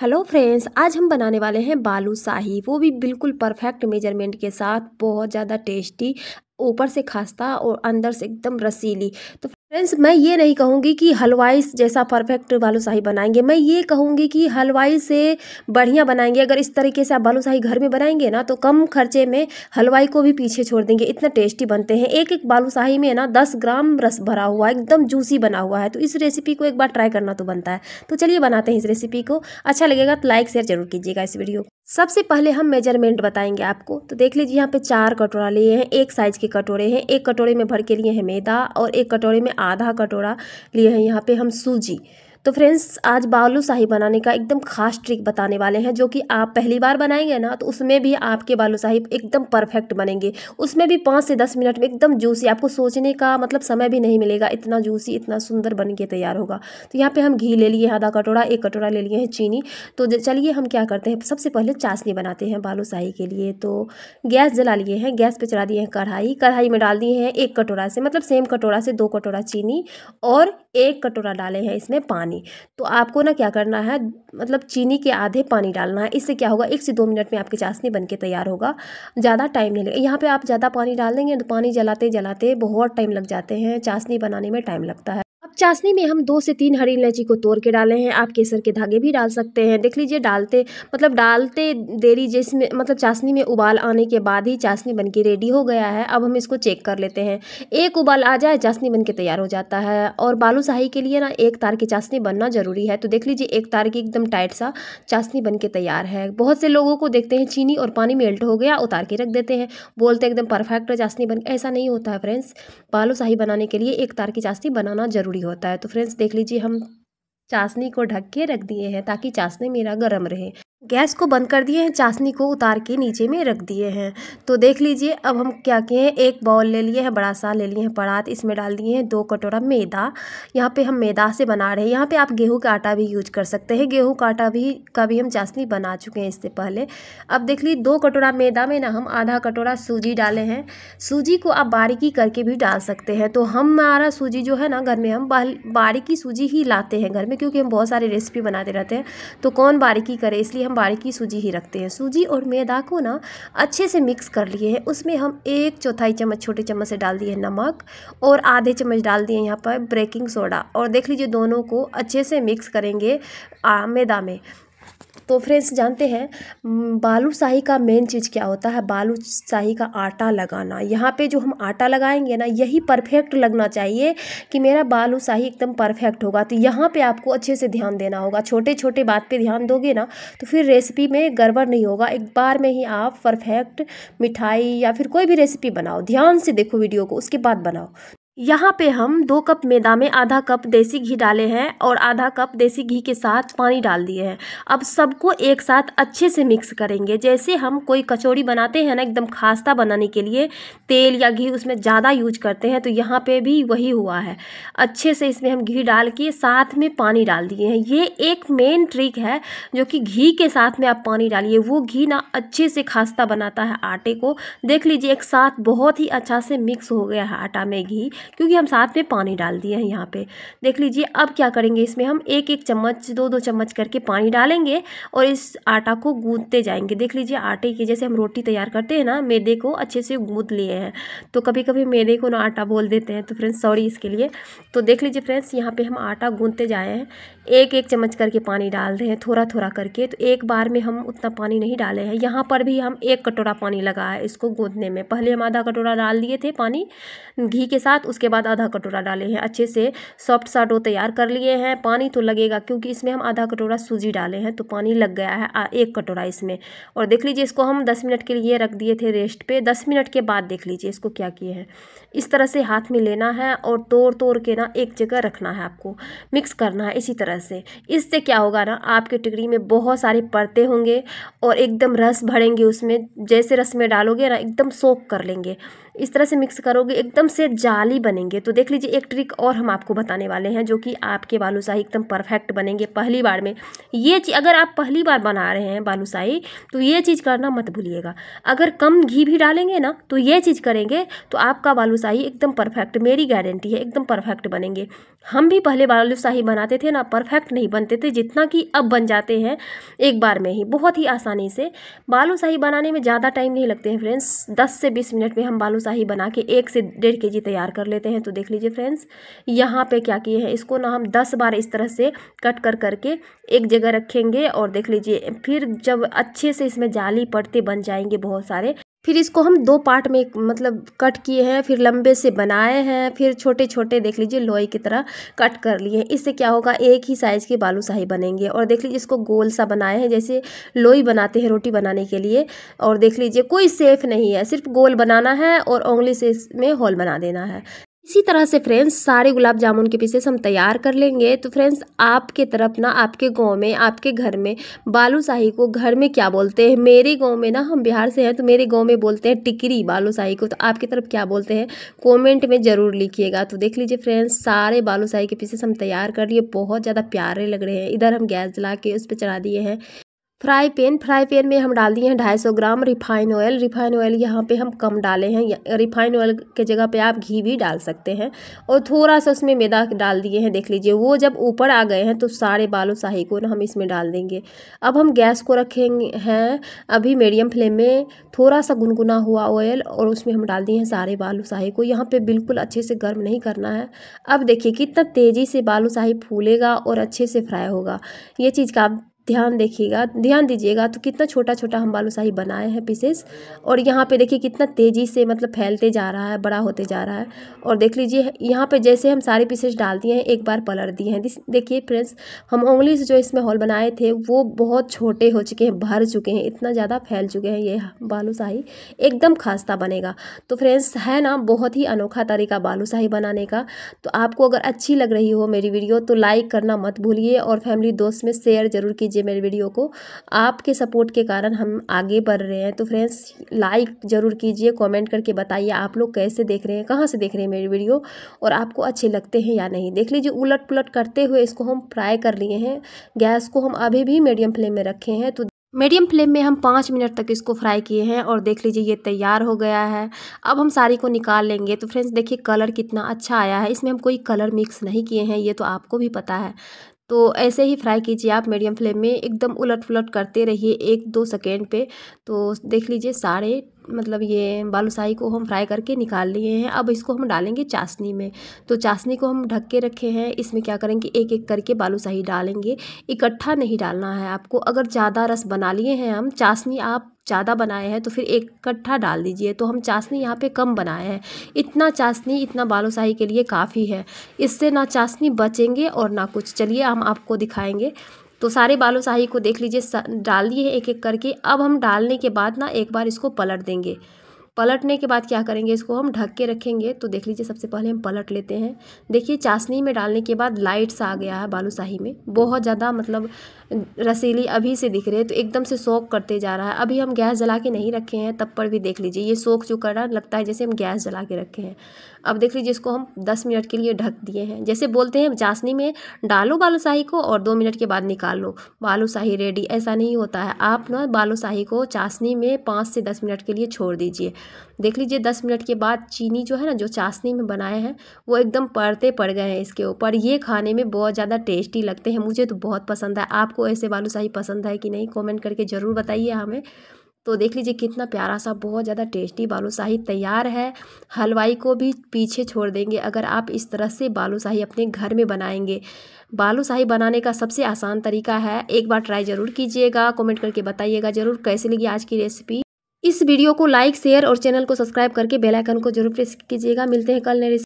hello friends आज हम बनाने वाले हैं बालू शाही वो भी बिल्कुल परफेक्ट मेजरमेंट के साथ बहुत ज़्यादा टेस्टी ऊपर से खास्ता और अंदर से एकदम रसीली तो फ्रेंड्स मैं ये नहीं कहूँगी कि हलवाई जैसा परफेक्ट बालूशाही बनाएंगे मैं ये कहूँगी कि हलवाई से बढ़िया बनाएंगे अगर इस तरीके से आप बालूशाही घर में बनाएंगे ना तो कम खर्चे में हलवाई को भी पीछे छोड़ देंगे इतना टेस्टी बनते हैं एक एक बालूशाही में ना दस ग्राम रस भरा हुआ है एकदम जूसी बना हुआ है तो इस रेसिपी को सबसे पहले हम मेजरमेंट बताएंगे आपको तो देख लीजिए यहाँ पे चार कटोरा लिए हैं एक साइज़ के कटोरे हैं एक कटोरे में भर के लिए हैं मैदा और एक कटोरे में आधा कटोरा लिए हैं यहाँ पे हम सूजी तो फ्रेंड्स आज बालू शाही बनाने का एकदम खास ट्रिक बताने वाले हैं जो कि आप पहली बार बनाएंगे ना तो उसमें भी आपके बालू शाही एकदम परफेक्ट बनेंगे उसमें भी पाँच से दस मिनट में एकदम जूसी आपको सोचने का मतलब समय भी नहीं मिलेगा इतना जूसी इतना सुंदर बन के तैयार होगा तो यहाँ पर हम घी ले लिए आधा कटोरा एक कटोरा ले लिए हैं चीनी तो चलिए हम क्या करते हैं सबसे पहले चाशनी बनाते हैं बालू शाही के लिए तो गैस जला लिए हैं गैस पर चढ़ा दिए हैं कढ़ाई कढ़ाई में डाल दिए हैं एक कटोरा से मतलब सेम कटोरा से दो कटोरा चीनी और एक कटोरा डाले हैं इसमें पानी पानी तो आपको ना क्या करना है मतलब चीनी के आधे पानी डालना है इससे क्या होगा एक से दो मिनट में आपकी चाशनी बन के तैयार होगा ज़्यादा टाइम नहीं लगेगा यहाँ पर आप ज़्यादा पानी डाल देंगे तो पानी जलाते जलाते बहुत टाइम लग जाते हैं चाशनी बनाने में टाइम लगता है चाशनी में हम दो से तीन हरी इलायची को तोड़ के डाले हैं आप केसर के धागे भी डाल सकते हैं देख लीजिए डालते मतलब डालते देरी जिसमें मतलब चाशनी में उबाल आने के बाद ही चाशनी बन के रेडी हो गया है अब हम इसको चेक कर लेते हैं एक उबाल आ जाए चाशनी बन के तैयार हो जाता है और बालूशाही के लिए ना एक तार की चाशनी बनना ज़रूरी है तो देख लीजिए एक तार की एकदम टाइट सा चाशनी बन के तैयार है बहुत से लोगों को देखते हैं चीनी और पानी मेल्ट हो गया उतार के रख देते हैं बोलते एकदम परफेक्ट चाशनी बन ऐसा नहीं होता है फ्रेंड्स बालूशाही बनाने के लिए एक तार की चाशनी बनाना ज़रूरी होता है तो फ्रेंड्स देख लीजिए हम चाशनी को ढक के रख दिए हैं ताकि चाशनी मेरा गर्म रहे गैस को बंद कर दिए हैं चाशनी को उतार के नीचे में रख दिए हैं तो देख लीजिए अब हम क्या किए हैं एक बाउल ले लिए हैं बड़ा सा ले लिए हैं परात इसमें डाल दिए हैं दो कटोरा मैदा यहाँ पे हम मैदा से बना रहे हैं यहाँ पे आप गेहूं का आटा भी यूज कर सकते हैं गेहूं का आटा भी का भी हम चाशनी बना चुके हैं इससे पहले अब देख लीजिए दो कटोरा मैदा में ना हम आधा कटोरा सूजी डाले हैं सूजी को आप बारीकी करके भी डाल सकते हैं तो हमारा सूजी जो है ना घर में हम बारीकी सूजी ही लाते हैं घर में क्योंकि हम बहुत सारी रेसिपी बनाते रहते हैं तो कौन बारीकी करे इसलिए हम बारीकी सूजी ही रखते हैं सूजी और मैदा को ना अच्छे से मिक्स कर लिए हैं उसमें हम एक चौथाई चम्मच छोटे चम्मच से डाल दिए नमक और आधे चम्मच डाल दिए यहाँ पर ब्रेकिंग सोडा और देख लीजिए दोनों को अच्छे से मिक्स करेंगे मैदा में तो फ्रेंड्स जानते हैं बालूशाही का मेन चीज़ क्या होता है बालूशाही का आटा लगाना यहाँ पे जो हम आटा लगाएंगे ना यही परफेक्ट लगना चाहिए कि मेरा बालूशाही एकदम परफेक्ट होगा तो यहाँ पे आपको अच्छे से ध्यान देना होगा छोटे छोटे बात पे ध्यान दोगे ना तो फिर रेसिपी में गड़बड़ नहीं होगा एक बार में ही आप परफेक्ट मिठाई या फिर कोई भी रेसिपी बनाओ ध्यान से देखो वीडियो को उसके बाद बनाओ यहाँ पे हम दो कप मैदा में आधा कप देसी घी डाले हैं और आधा कप देसी घी के साथ पानी डाल दिए हैं अब सबको एक साथ अच्छे से मिक्स करेंगे जैसे हम कोई कचौड़ी बनाते हैं ना एकदम खास्ता बनाने के लिए तेल या घी उसमें ज़्यादा यूज करते हैं तो यहाँ पे भी वही हुआ है अच्छे से इसमें हम घी डाल के साथ में पानी डाल दिए हैं ये एक मेन ट्रिक है जो कि घी के साथ में आप पानी डालिए वो घी ना अच्छे से खास्ता बनाता है आटे को देख लीजिए एक साथ बहुत ही अच्छा से मिक्स हो गया है आटा में घी क्योंकि हम साथ में पानी डाल दिए हैं यहाँ पे देख लीजिए अब क्या करेंगे इसमें हम एक एक चम्मच दो दो चम्मच करके पानी डालेंगे और इस आटा को गूंदते जाएंगे देख लीजिए आटे की जैसे हम रोटी तैयार करते हैं ना मैदे को अच्छे से गूंद लिए हैं तो कभी कभी मैदे को ना आटा बोल देते हैं तो फ्रेंड्स सॉरी इसके लिए तो देख लीजिए फ्रेंड्स यहाँ पर हम आटा गूंदते जाए हैं एक एक चम्मच करके पानी डाल रहे हैं थोड़ा थोड़ा करके तो एक बार में हम उतना पानी नहीं डाले हैं यहाँ पर भी हम एक कटोरा पानी लगा है इसको गूंदने में पहले हम आधा कटोरा डाल दिए थे पानी घी के साथ उस उसके बाद आधा कटोरा डाले हैं अच्छे से सॉफ्ट सा डो तैयार कर लिए हैं पानी तो लगेगा क्योंकि इसमें हम आधा कटोरा सूजी डाले हैं तो पानी लग गया है एक कटोरा इसमें और देख लीजिए इसको हम दस मिनट के लिए रख दिए थे रेस्ट पर दस मिनट के बाद देख लीजिए इसको क्या किए हैं इस तरह से हाथ में लेना है और तोड़ तोड़ के ना एक जगह रखना है आपको मिक्स करना है इसी तरह से इससे क्या होगा ना आपके टिकड़ी में बहुत सारे परते होंगे और एकदम रस भरेंगे उसमें जैसे रस में डालोगे ना एकदम सोख कर लेंगे इस तरह से मिक्स करोगे एकदम से जाली बनेंगे तो देख लीजिए एक ट्रिक और हम आपको बताने वाले हैं जो कि आपके बालूशाही एकदम परफेक्ट बनेंगे पहली बार में ये चीज़ अगर आप पहली बार बना रहे हैं बालूशाही तो ये चीज़ करना मत भूलिएगा अगर कम घी भी डालेंगे ना तो ये चीज़ करेंगे तो आपका बालूशाही एकदम परफेक्ट मेरी गारंटी है एकदम परफेक्ट बनेंगे हम भी पहले बालूशाही बनाते थे ना परफेक्ट नहीं बनते थे जितना कि अब बन जाते हैं एक बार में ही बहुत ही आसानी से बालूशाही बनाने में ज़्यादा टाइम नहीं लगते हैं फ्रेंड्स दस से बीस मिनट में हम बालूशाही बना के एक से डेढ़ के जी तैयार कर लेते हैं तो देख लीजिए फ्रेंड्स यहाँ पे क्या किए हैं इसको ना हम दस बार इस तरह से कट कर करके एक जगह रखेंगे और देख लीजिए फिर जब अच्छे से इसमें जाली पड़ते बन जाएंगे बहुत सारे फिर इसको हम दो पार्ट में मतलब कट किए हैं फिर लंबे से बनाए हैं फिर छोटे छोटे देख लीजिए लोई की तरह कट कर लिए इससे क्या होगा एक ही साइज़ के बालूशाही बनेंगे और देख लीजिए इसको गोल सा बनाए हैं जैसे लोई बनाते हैं रोटी बनाने के लिए और देख लीजिए कोई सेफ नहीं है सिर्फ गोल बनाना है और उंगली से इसमें होल बना देना है इसी तरह से फ्रेंड्स सारे गुलाब जामुन के पीसेस हम तैयार कर लेंगे तो फ्रेंड्स आपके तरफ ना आपके गांव में आपके घर में बालूशाही को घर में क्या बोलते हैं मेरे गांव में ना हम बिहार से हैं तो मेरे गांव में बोलते हैं टिकरी बालूशाही को तो आपकी तरफ क्या बोलते हैं कॉमेंट में ज़रूर लिखिएगा तो देख लीजिए फ्रेंड्स सारे बालूशाही के पीसेस हम तैयार कर लिए बहुत ज़्यादा प्यारे लग रहे हैं इधर हम गैस जला के उस पर चढ़ा दिए हैं फ्राई पैन फ्राई पैन में हम डाल दिए हैं ढाई सौ gram refine oil refine oil यहाँ पे हम कम डाले हैं रिफाइन ऑयल के जगह पे आप घी भी डाल सकते हैं और थोड़ा सा उसमें मैदा डाल दिए हैं देख लीजिए वो जब ऊपर आ गए हैं तो सारे बालों शाही को ना हम इसमें डाल देंगे अब हम गैस को रखेंगे हैं अभी मीडियम फ्लेम में थोड़ा सा गुनगुना हुआ ऑयल और उसमें हम डाल दिए हैं सारे बालू शाही को यहाँ पर बिल्कुल अच्छे से गर्म नहीं करना है अब देखिए कितना तेज़ी से बालू शाही फूलेगा और अच्छे से फ्राई होगा ये चीज़ का ध्यान देखिएगा ध्यान दीजिएगा तो कितना छोटा छोटा हम बालूशाही बनाए हैं पीसेस और यहाँ पे देखिए कितना तेज़ी से मतलब फैलते जा रहा है बड़ा होते जा रहा है और देख लीजिए यहाँ पे जैसे हम सारे पीसेस डाल दिए हैं एक बार पलट दिए हैं देखिए फ्रेंड्स हम उंगली से जो इसमें हॉल बनाए थे वो बहुत छोटे हो चुके हैं भर चुके हैं इतना ज़्यादा फैल चुके हैं ये बालूशाही एकदम खास्ता बनेगा तो फ्रेंड्स है ना बहुत ही अनोखा तरीका बालूशाही बनाने का तो आपको अगर अच्छी लग रही हो मेरी वीडियो तो लाइक करना मत भूलिए और फैमिली दोस्त में शेयर ज़रूर कीजिए कीजिए मेरे वीडियो को आपके सपोर्ट के कारण हम आगे बढ़ रहे हैं तो फ्रेंड्स लाइक ज़रूर कीजिए कमेंट करके बताइए आप लोग कैसे देख रहे हैं कहाँ से देख रहे हैं मेरी वीडियो और आपको अच्छे लगते हैं या नहीं देख लीजिए उलट पुलट करते हुए इसको हम फ्राई कर लिए हैं गैस को हम अभी भी मीडियम फ्लेम में रखे हैं तो मीडियम फ्लेम में हम पाँच मिनट तक इसको फ्राई किए हैं और देख लीजिए ये तैयार हो गया है अब हम सारी को निकाल लेंगे तो फ्रेंड्स देखिए कलर कितना अच्छा आया है इसमें हम कोई कलर मिक्स नहीं किए हैं ये तो आपको भी पता है तो ऐसे ही फ्राई कीजिए आप मीडियम फ्लेम में एकदम उलट पुलट करते रहिए एक दो सेकेंड पे तो देख लीजिए सारे मतलब ये बालूशाही को हम फ्राई करके निकाल लिए हैं अब इसको हम डालेंगे चाशनी में तो चाशनी को हम ढक के रखे हैं इसमें क्या करेंगे एक एक करके बालूशाही डालेंगे इकट्ठा नहीं डालना है आपको अगर ज़्यादा रस बना लिए हैं हम चाशनी आप ज़्यादा बनाए हैं तो फिर एक कट्ठा डाल दीजिए तो हम चाशनी यहाँ पे कम बनाए हैं इतना चाशनी इतना बालूशाही के लिए काफ़ी है इससे ना चाशनी बचेंगे और ना कुछ चलिए हम आपको दिखाएंगे तो सारे बालों शाही को देख लीजिए डाल दिए एक एक करके अब हम डालने के बाद ना एक बार इसको पलट देंगे पलटने के बाद क्या करेंगे इसको हम ढक के रखेंगे तो देख लीजिए सबसे पहले हम पलट लेते हैं देखिए चाशनी में डालने के बाद लाइट सा आ गया है बालूशाही में बहुत ज़्यादा मतलब रसीली अभी से दिख रही है तो एकदम से सोख करते जा रहा है अभी हम गैस जला के नहीं रखे हैं तब पर भी देख लीजिए ये सोख जो कर रहा लगता है जैसे हम गैस जला के रखे हैं अब देख लीजिए इसको हम दस मिनट के लिए ढक दिए हैं जैसे बोलते हैं चाशनी में डालो बालूशाही को और दो मिनट के बाद निकाल लो बालूशाही रेडी ऐसा नहीं होता है आप ना बालूशाही को चाशनी में पाँच से दस मिनट के लिए छोड़ दीजिए देख लीजिए दस मिनट के बाद चीनी जो है ना जो चाशनी में बनाए हैं वो एकदम परते पड़ गए हैं इसके ऊपर ये खाने में बहुत ज़्यादा टेस्टी लगते हैं मुझे तो बहुत पसंद है आपको ऐसे बालूशाही पसंद है कि नहीं कॉमेंट करके ज़रूर बताइए हमें तो देख लीजिए कितना प्यारा सा बहुत ज़्यादा टेस्टी बालूशाही तैयार है हलवाई को भी पीछे छोड़ देंगे अगर आप इस तरह से बालूशाही अपने घर में बनाएंगे बालूशाही बनाने का सबसे आसान तरीका है एक बार ट्राई ज़रूर कीजिएगा कमेंट करके बताइएगा ज़रूर कैसी लगी आज की रेसिपी इस वीडियो को लाइक शेयर और चैनल को सब्सक्राइब करके बेल आइकन को जरूर प्रेस कीजिएगा मिलते हैं कल नए